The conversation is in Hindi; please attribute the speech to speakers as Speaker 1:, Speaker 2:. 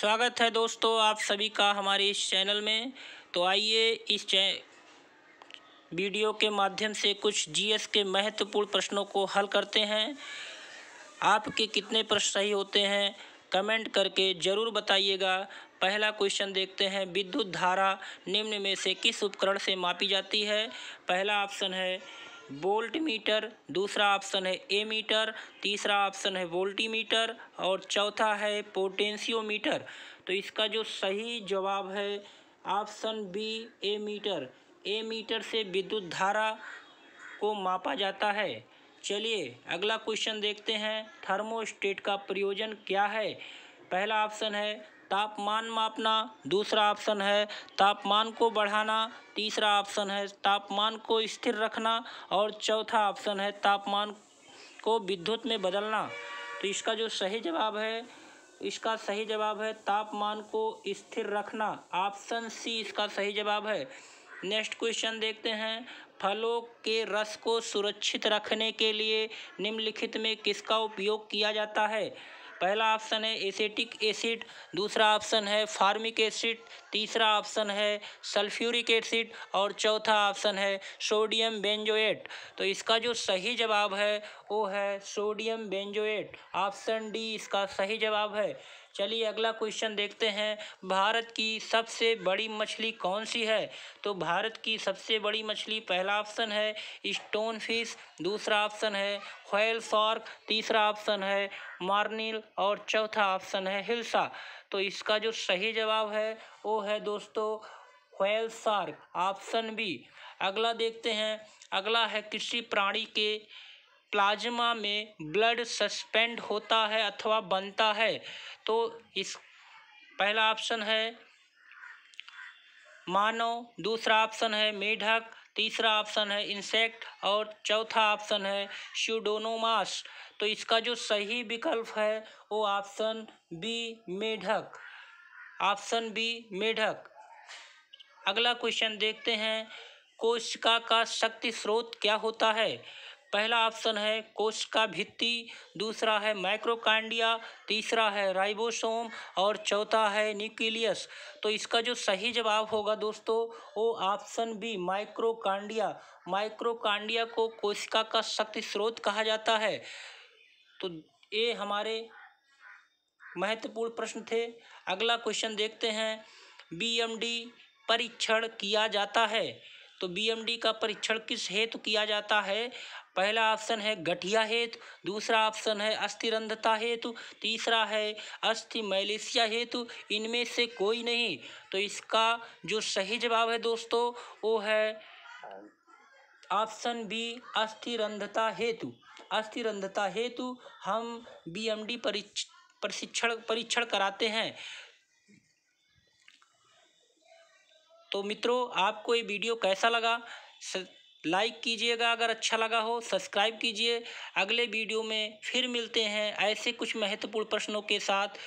Speaker 1: स्वागत है दोस्तों आप सभी का हमारे इस चैनल में तो आइए इस वीडियो के माध्यम से कुछ जीएस के महत्वपूर्ण प्रश्नों को हल करते हैं आपके कितने प्रश्न सही होते हैं कमेंट करके ज़रूर बताइएगा पहला क्वेश्चन देखते हैं विद्युत धारा निम्न में से किस उपकरण से मापी जाती है पहला ऑप्शन है वोल्ट मीटर दूसरा ऑप्शन है ए मीटर तीसरा ऑप्शन है वोल्टी मीटर और चौथा है मीटर तो इसका जो सही जवाब है option B ammeter ammeter से विद्युत धारा को मापा जाता है चलिए अगला क्वेश्चन देखते हैं थर्मोस्टेट का प्रयोजन क्या है पहला ऑप्शन है तापमान मापना दूसरा ऑप्शन है तापमान को बढ़ाना तीसरा ऑप्शन है तापमान को स्थिर रखना और चौथा ऑप्शन है तापमान को विद्युत में बदलना तो इसका जो सही जवाब है इसका सही जवाब है तापमान को स्थिर रखना ऑप्शन सी इसका सही जवाब है नेक्स्ट क्वेश्चन देखते हैं फलों के रस को सुरक्षित रखने के लिए निम्नलिखित में किसका उपयोग किया जाता है पहला ऑप्शन है एसेटिक एसिड दूसरा ऑप्शन है फार्मिक एसिड तीसरा ऑप्शन है सल्फ्यूरिक एसिड और चौथा ऑप्शन है सोडियम बेंजोएट तो इसका जो सही जवाब है वो है सोडियम बेंजोएट ऑप्शन डी इसका सही जवाब है चलिए अगला क्वेश्चन देखते हैं भारत की सबसे बड़ी मछली कौन सी है तो भारत की सबसे बड़ी मछली पहला ऑप्शन है स्टोन फिश दूसरा ऑप्शन है व्हेल फॉर्क तीसरा ऑप्शन है मार्निल और चौथा ऑप्शन है हिल्सा तो इसका जो सही जवाब है वो है दोस्तों व्हेल फॉर्क ऑप्शन बी अगला देखते हैं अगला है किसी प्राणी के प्लाज्मा में ब्लड सस्पेंड होता है अथवा बनता है तो इस पहला ऑप्शन है मानव दूसरा ऑप्शन है मेढक तीसरा ऑप्शन है इंसेक्ट और चौथा ऑप्शन है श्यूडोनोमास तो इसका जो सही विकल्प है वो ऑप्शन बी मेढक ऑप्शन बी मेढक अगला क्वेश्चन देखते हैं कोशिका का शक्ति स्रोत क्या होता है पहला ऑप्शन है कोश का भित्ति दूसरा है माइक्रोकांडिया तीसरा है राइबोसोम और चौथा है न्यूक्लियस तो इसका जो सही जवाब होगा दोस्तों वो ऑप्शन बी माइक्रोकांडिया माइक्रोकांडिया को कोशिका का शक्ति स्रोत कहा जाता है तो ये हमारे महत्वपूर्ण प्रश्न थे अगला क्वेश्चन देखते हैं बीएमडी परीक्षण किया जाता है तो बीएमडी का परीक्षण किस हेतु किया जाता है पहला ऑप्शन है गठिया हेतु दूसरा ऑप्शन है अस्थिरंधता हेतु तीसरा है अस्थि मलेशिया हेतु इनमें से कोई नहीं तो इसका जो सही जवाब है दोस्तों वो है ऑप्शन बी अस्थिरंधता हेतु अस्थिरंधता हेतु हम बीएमडी परीक्ष प्रशिक्षण परीक्षण कराते हैं तो मित्रों आपको ये वीडियो कैसा लगा लाइक कीजिएगा अगर अच्छा लगा हो सब्सक्राइब कीजिए अगले वीडियो में फिर मिलते हैं ऐसे कुछ महत्वपूर्ण प्रश्नों के साथ